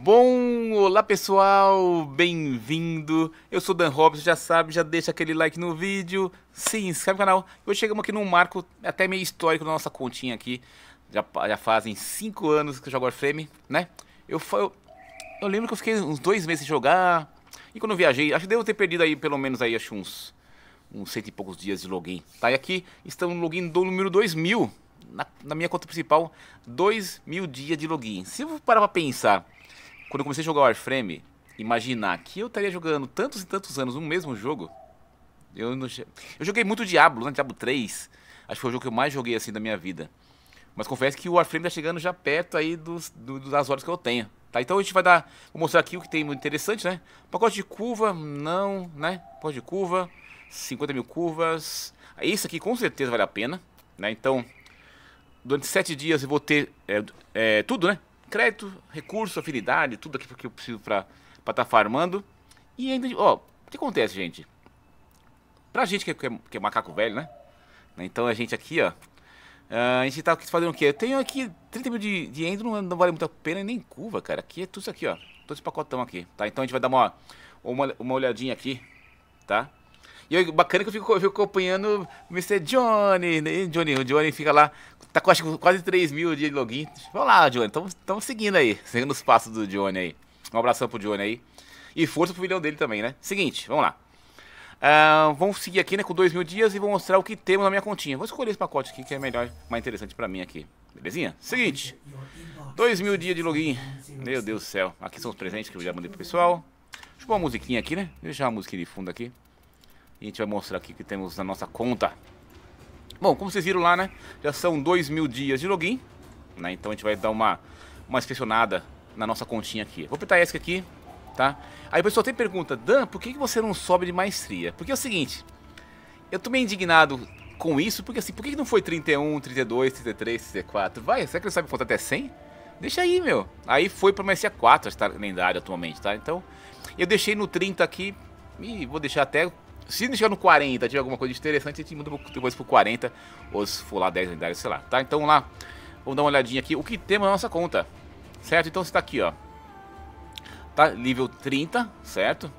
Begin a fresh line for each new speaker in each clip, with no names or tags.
Bom, olá pessoal, bem-vindo. Eu sou Dan Robson, já sabe, já deixa aquele like no vídeo, se inscreve no canal. Hoje chegamos aqui num marco até meio histórico na nossa continha aqui. Já, já fazem 5 anos que eu jogo Warframe, né? Eu, eu, eu, lembro que eu fiquei uns 2 meses sem jogar. E quando eu viajei, acho que devo ter perdido aí pelo menos aí, acho uns, uns cento e poucos dias de login. Tá, e aqui estamos no login do número 2000, na, na minha conta principal, 2000 mil dias de login. Se eu parar pra pensar quando eu comecei a jogar Warframe, imaginar que eu estaria jogando tantos e tantos anos no mesmo jogo. Eu, não... eu joguei muito Diablo, né? Diablo 3. Acho que foi o jogo que eu mais joguei assim da minha vida. Mas confesso que o Warframe tá chegando já perto aí dos, do, das horas que eu tenho. Tá, então a gente vai dar. Vou mostrar aqui o que tem muito interessante, né? Pacote de curva, não, né? Pacote de curva, 50 mil curvas. Isso aqui com certeza vale a pena, né? Então, durante 7 dias eu vou ter é, é, tudo, né? crédito, recurso, afinidade, tudo aqui que eu preciso para estar tá farmando. E ainda, ó, o que acontece, gente? Pra gente que é, que é, é macaco velho, né? Então a gente aqui, ó, ah, a gente tá fazendo o quê? Eu tenho aqui 30 mil de, de endo, não, não, vale muito a pena nem curva, cara. Aqui é tudo isso aqui, ó, todo esse pacotão aqui, tá? Então a gente vai dar uma, uma, uma olhadinha aqui, tá? E eu, bacana que eu fico, eu fico acompanhando o Mr. Johnny, né? Johnny, o Johnny fica lá, tá com acho, quase 3 mil de login. Vamos lá, Johnny, estamos seguindo aí, seguindo os passos do Johnny aí. Um abração pro Johnny aí. E força pro filhão dele também, né? Seguinte, vamos lá. Uh, vamos seguir aqui, né, com 2 mil dias e vou mostrar o que temos na minha continha. Vou escolher esse pacote aqui que é melhor, mais interessante pra mim aqui. Belezinha? Seguinte, 2 mil dias de login. Meu Deus do céu. Aqui são os presentes que eu já mandei pro pessoal. Deixa eu pôr uma musiquinha aqui, né? Deixa eu deixar a música de fundo aqui. E a gente vai mostrar aqui que temos na nossa conta. Bom, como vocês viram lá, né? Já são dois mil dias de login. Né? Então a gente vai dar uma, uma inspecionada na nossa continha aqui. Vou apertar ESC aqui, tá? Aí o pessoal tem pergunta, Dan, por que você não sobe de maestria? Porque é o seguinte, eu tô meio indignado com isso, porque assim, por que não foi 31, 32, 33, 34? Vai, será que ele sabe contar até 100? Deixa aí, meu. Aí foi pra maestria 4, está lendário atualmente, tá? Então, eu deixei no 30 aqui e vou deixar até se não chegar no 40, tiver alguma coisa interessante, a gente muda depois pro 40, ou se for lá 10 lendários, sei lá, tá? Então vamos lá, vamos dar uma olhadinha aqui, o que temos na nossa conta, certo? Então você está aqui, ó, tá? Nível 30, certo?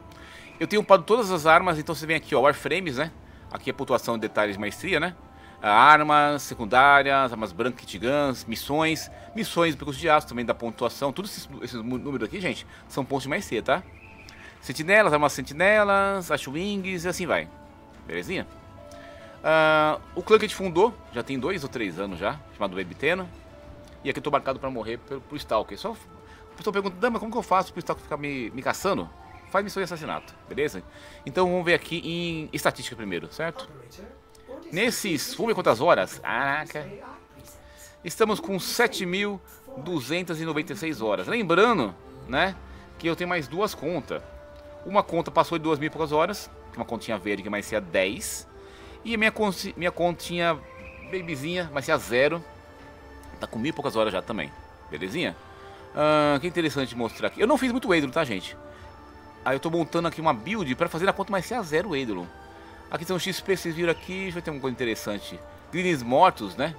Eu tenho upado todas as armas, então você vem aqui, ó, Warframes, né? Aqui é pontuação de detalhes de maestria, né? Ah, armas secundárias, armas brancas, guns, missões, missões do percurso de aço também da pontuação. Todos esses, esses números aqui, gente, são pontos de maestria, tá? Sentinelas, armas sentinelas, as wings e assim vai. Belezinha? Uh, o clã que a gente fundou, já tem dois ou três anos já, chamado Baby Tena. E aqui eu tô marcado pra morrer pro, pro Stalker. Só, o pessoal pergunta, Dama, como que eu faço pro Stalker ficar me, me caçando? Faz missão de assassinato, beleza? Então vamos ver aqui em estatística primeiro, certo? Nesses, vamos ver quantas horas? Caraca! Estamos com 7.296 horas. Lembrando, né, que eu tenho mais duas contas. Uma conta passou de 2 mil e poucas horas, uma continha verde que mais ser 10. E minha, minha continha babyzinha vai ser a 0. Tá com mil e poucas horas já também. Belezinha? Ah, que interessante mostrar aqui. Eu não fiz muito Eidolon, tá, gente? Aí ah, eu tô montando aqui uma build para fazer a conta mais ser a 0 Eidolon. Aqui tem um XP, vocês viram aqui. Deixa eu ter uma coisa interessante. Greens mortos, né?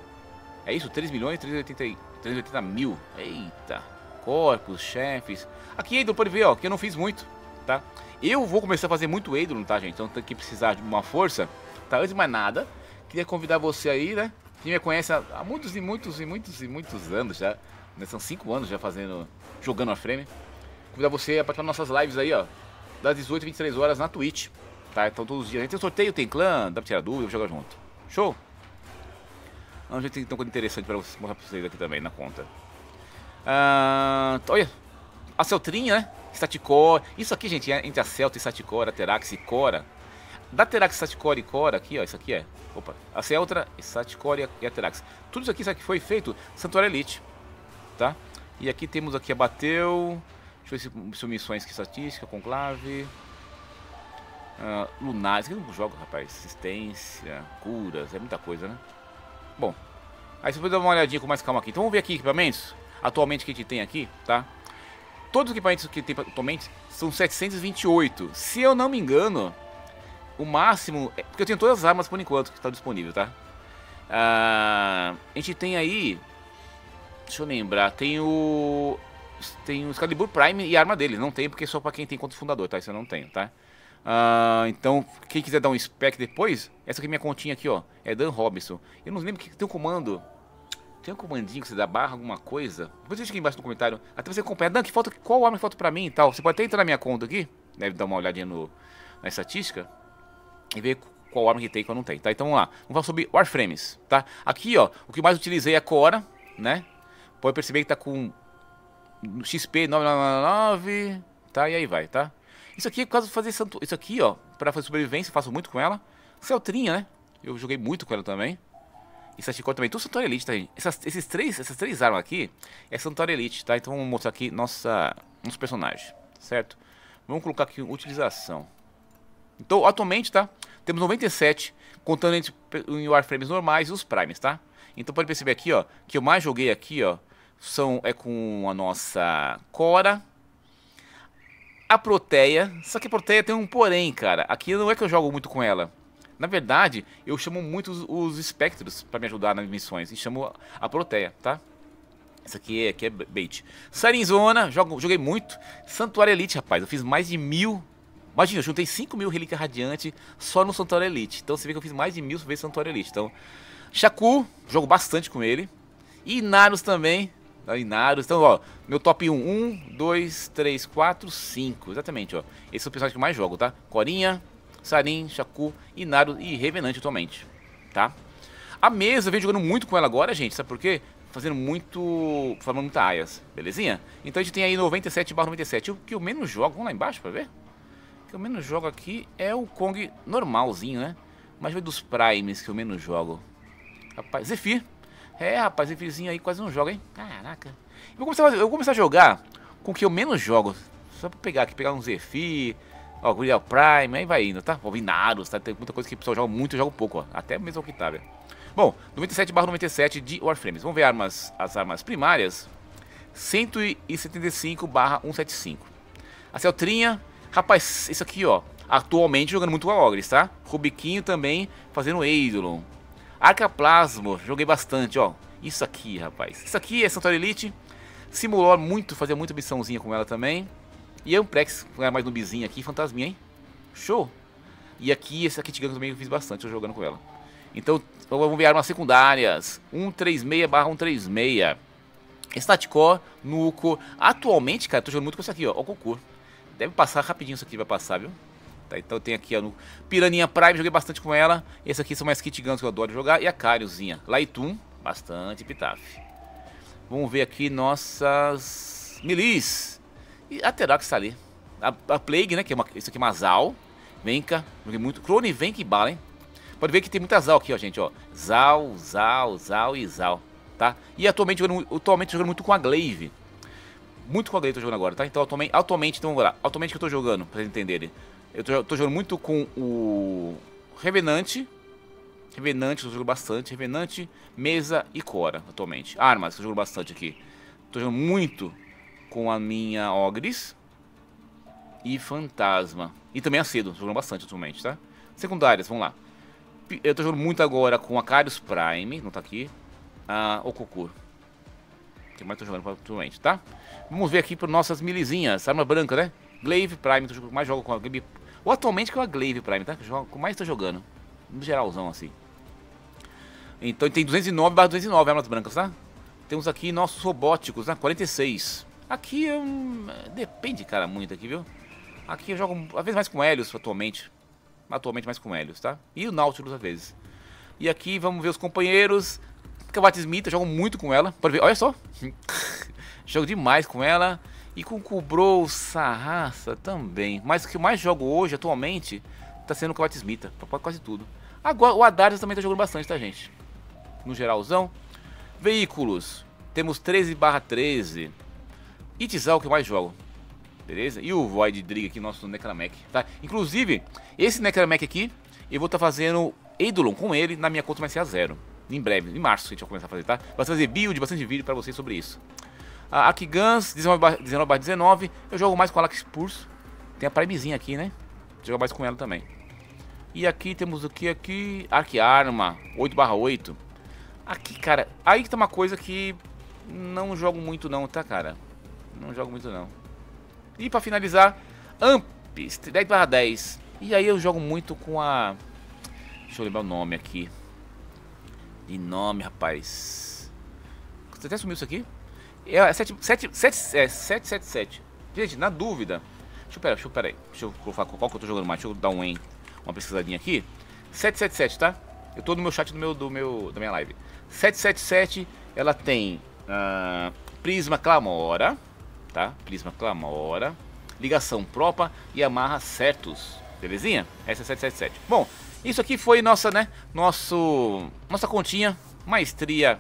É isso? 3 milhões? 380, 380 mil. Eita. Corpos, chefes. Aqui, Eidolon, pode ver, ó, que eu não fiz muito tá? Eu vou começar a fazer muito Eidolon, tá, gente? Então tem que precisar de uma força, tá? Antes de mais nada, queria convidar você aí, né? Que me conhece há muitos e muitos e muitos e muitos anos já. Né? São 5 anos já fazendo, jogando a frame. Convidar você a participar das nossas lives aí, ó. Das 18 às 23 horas na Twitch, tá? Então todos os dias. A gente tem sorteio, tem clã, dá pra tirar dúvida, joga junto. Show? A gente tem então coisa interessante pra mostrar pra vocês aqui também na conta. Ah, olha, a Celtrinha, né? Staticor. Isso aqui, gente, é entre a Celta e Staticor, a Terax e Cora. Da Terax, Staticor e Cora aqui, ó, isso aqui é. Opa, a Celta, Staticor e a Terax. Tudo isso aqui, isso aqui foi feito Santuário Elite, tá? E aqui temos aqui Bateu. deixa eu ver se missões ah, que estatística, Conclave, uh, Lunar, isso não jogo, rapaz, assistência, curas, é muita coisa, né? Bom, aí você pode dar uma olhadinha com mais calma aqui. Então vamos ver aqui equipamentos, atualmente que a gente tem aqui, tá? Todos os equipamentos que tem atualmente são 728. Se eu não me engano, o máximo. É, porque eu tenho todas as armas por enquanto que está disponível, tá? Ah, a gente tem aí. Deixa eu lembrar. Tem o. Tem o Excalibur Prime e a arma dele. Não tem, porque é só pra quem tem conta fundador, tá? Isso eu não tenho, tá? Ah, então, quem quiser dar um spec depois, essa aqui é minha continha aqui, ó. É Dan Robinson. Eu não lembro que tem um comando tem um comandinho que você dá barra, alguma coisa? Depois deixa aqui embaixo no comentário. Até você acompanhar. Dan, que falta, qual arma falta pra mim e tal. Você pode até entrar na minha conta aqui. Deve né, dar uma olhadinha no, na estatística. E ver qual arma que tem e qual não tem, tá? Então vamos lá. Vamos falar sobre Warframes, tá? Aqui, ó, o que mais utilizei é a Cora, né? Pode perceber que tá com XP 999, tá? E aí vai, tá? Isso aqui é por causa de fazer santo... Isso aqui, ó, pra fazer sobrevivência, faço muito com ela. Celtrinha, né? Eu joguei muito com ela também. E Sashikor também, tudo Santuário Elite, tá, gente? Essas, esses três, essas três armas aqui é Santuário Elite, tá? Então vamos mostrar aqui nossa, nosso personagem, certo? Vamos colocar aqui utilização. Então, atualmente, tá? Temos 97, contando entre em Warframes normais e os Primes, tá? Então pode perceber aqui, ó, que eu mais joguei aqui, ó, são, é com a nossa Cora, a Proteia, só que a Proteia tem um porém, cara. Aqui não é que eu jogo muito com ela. Na verdade, eu chamo muito os, os espectros para me ajudar nas missões. E chamo a Proteia, tá? Isso aqui é, aqui é bait. Sarinzona, jogo, joguei muito. Santuário Elite, rapaz. Eu fiz mais de mil. Imagina, eu juntei 5 mil Relíquia Radiante só no Santuário Elite. Então você vê que eu fiz mais de mil vezes Santuário Elite. Então, Shaku, jogo bastante com ele. Inarus também. Inaros. Então, ó, meu top 1. 1, 2, 3, 4, 5. Exatamente, ó. Esse é o personagem que eu mais jogo, tá? Corinha, Sarin, Shaku, Inaru e Revenante atualmente, tá? A mesa vem jogando muito com ela agora, gente, sabe por quê? Fazendo muito... formando muita aias, belezinha? Então a gente tem aí 97 97. O que eu menos jogo, vamos lá embaixo pra ver? O que eu menos jogo aqui é o Kong normalzinho, né? Mas foi dos primes que eu menos jogo. Rapaz, Zephyr. É, rapaz, Zephyrzinho aí quase não joga, hein? Caraca. Eu vou começar, eu vou começar a jogar com o que eu menos jogo. Só pra pegar aqui, pegar um Zephyr, Ó, Guriel Prime, aí vai indo, tá? O Vinaros, tá? Tem muita coisa que o pessoal joga muito e joga pouco, ó. Até mesmo Octavia. Bom, 97 97 de Warframes. Vamos ver armas, as armas primárias. 175 175. A Celtrinha, rapaz, isso aqui, ó. Atualmente jogando muito com Ogres, tá? Rubiquinho também fazendo Eidolon. Arcaplasmo, joguei bastante, ó. Isso aqui, rapaz. Isso aqui é Santuário Elite. Simulou muito, fazia muita missãozinha com ela também. E é um ganhar mais um aqui, fantasminha, hein? Show! E aqui, esse Kit Gun também eu fiz bastante eu jogando com ela. Então, vamos ver armas secundárias. 136 barra 136. Staticor, Nuco. Atualmente, cara, eu tô jogando muito com isso aqui, ó. O concurso. Deve passar rapidinho isso aqui, vai passar, viu? Tá, então tem aqui a Nuco. Piraninha Prime, joguei bastante com ela. Esse aqui são mais kit guns que eu adoro jogar. E a Cariozinha. Lightum, bastante, Pitaf. Vamos ver aqui nossas... Milis. E a Terox está ali. A, a, Plague, né? Que é uma, isso aqui é uma Zal. Venka, muito. Crone, Venka e Balen. Pode ver que tem muita Zal aqui, ó, gente, ó. Zal, Zal, Zal e Zal, tá? E atualmente jogando, atualmente jogando muito com a Glaive. Muito com a Glaive eu tô jogando agora, tá? Então, atualmente, atualmente então vamos lá. Atualmente que eu tô jogando, pra vocês entenderem. Eu tô, tô jogando muito com o Revenante. Revenante, eu jogo bastante. Revenante, Mesa e Cora, atualmente. Armas, eu jogo bastante aqui. Tô jogando muito com a minha Ogres e Fantasma. E também a Cedo, jogando bastante atualmente, tá? Secundárias, vamos lá. Eu tô jogando muito agora com a Carius Prime, não tá aqui. Ah, o Kokuro. Que mais tô jogando atualmente, tá? Vamos ver aqui para nossas milizinhas. Arma branca, né? Glaive Prime, tô, mais jogo com a Glaive. Ou atualmente com a Glaive Prime, tá? Que mais tô jogando. No geralzão, assim. Então tem 209 barra 209 armas brancas, tá? Temos aqui nossos robóticos, né? 46. Aqui hum, depende, cara, muito aqui, viu? Aqui eu jogo às vezes mais com Helios atualmente. Atualmente mais com Helios, tá? E o Nautilus às vezes. E aqui vamos ver os companheiros. Kabat Smith, eu jogo muito com ela. Pode ver, olha só. jogo demais com ela. E com Kubrou Sarraça também. Mas o que eu mais jogo hoje, atualmente, tá sendo o Kabat Smith. Quase tudo. Agora, o Adarius também tá jogando bastante, tá, gente? No geralzão. Veículos. Temos 13 barra 13. Itzal é que eu mais jogo. Beleza? E o Void Drig aqui, nosso Necramec, tá? Inclusive, esse Necramec aqui, eu vou estar tá fazendo Eidolon com ele na minha conta vai ser a zero. Em breve, em março a gente vai começar a fazer, tá? Vai fazer build, bastante vídeo pra vocês sobre isso. A Akigans, 19 19, 19 eu jogo mais com a Alax Pulse. Tem a Primezinha aqui, né? Joga mais com ela também. E aqui temos o que aqui? Arc Arma, 8 barra 8. Aqui, cara, aí que tá uma coisa que não jogo muito não, tá, cara? Não jogo muito não. E pra finalizar, amp 10 barra 10. E aí eu jogo muito com a... Deixa eu lembrar o nome aqui. De nome, rapaz. Você até sumiu isso aqui? É 777. É, é Gente, na dúvida... Deixa eu, pera, deixa eu, pera aí. Deixa eu colocar qual que eu tô jogando mais. Deixa eu dar um, uma pesquisadinha aqui. 777, tá? Eu tô no meu chat do meu, do meu, da minha live. 777, ela tem uh, Prisma Clamora tá? Prisma Clamora, ligação propa e amarra certos, belezinha? Essa é 777. Bom, isso aqui foi nossa, né, nosso, nossa continha, maestria,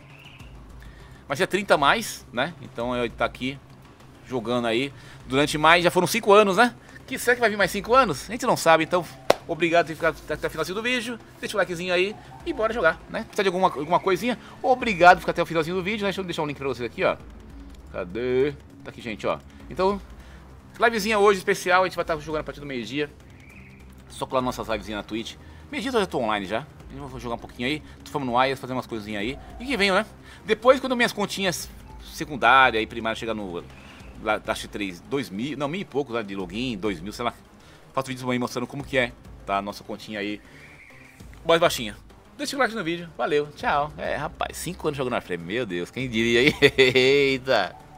maestria 30 mais, né? Então eu tá aqui jogando aí durante mais, já foram 5 anos, né? Que será que vai vir mais 5 anos? A gente não sabe, então obrigado por ficar até o finalzinho do vídeo. Deixa o likezinho aí e bora jogar, né? Precisa de alguma, alguma coisinha? Obrigado por ficar até o finalzinho do vídeo, né? Deixa eu deixar um link pra vocês aqui, ó. Cadê? Tá aqui, gente, ó. Então, livezinha hoje especial, a gente vai estar tá jogando a partir do meio-dia. Só colar nossas livezinhas na Twitch. Meio-dia eu já tô online já. vou jogar um pouquinho aí. Fomos no Aias, fazer umas coisinhas aí. E que venho, né? Depois, quando minhas continhas secundária e primária chegar no Dash 3 2000, não, mil e pouco lá né, de login, 2000, sei lá. Faço vídeos aí mostrando como que é, tá? A nossa continha aí mais baixinha. Deixa o like no vídeo, valeu, tchau. É, rapaz, 5 anos jogando na frente, meu Deus, quem diria aí? Eita!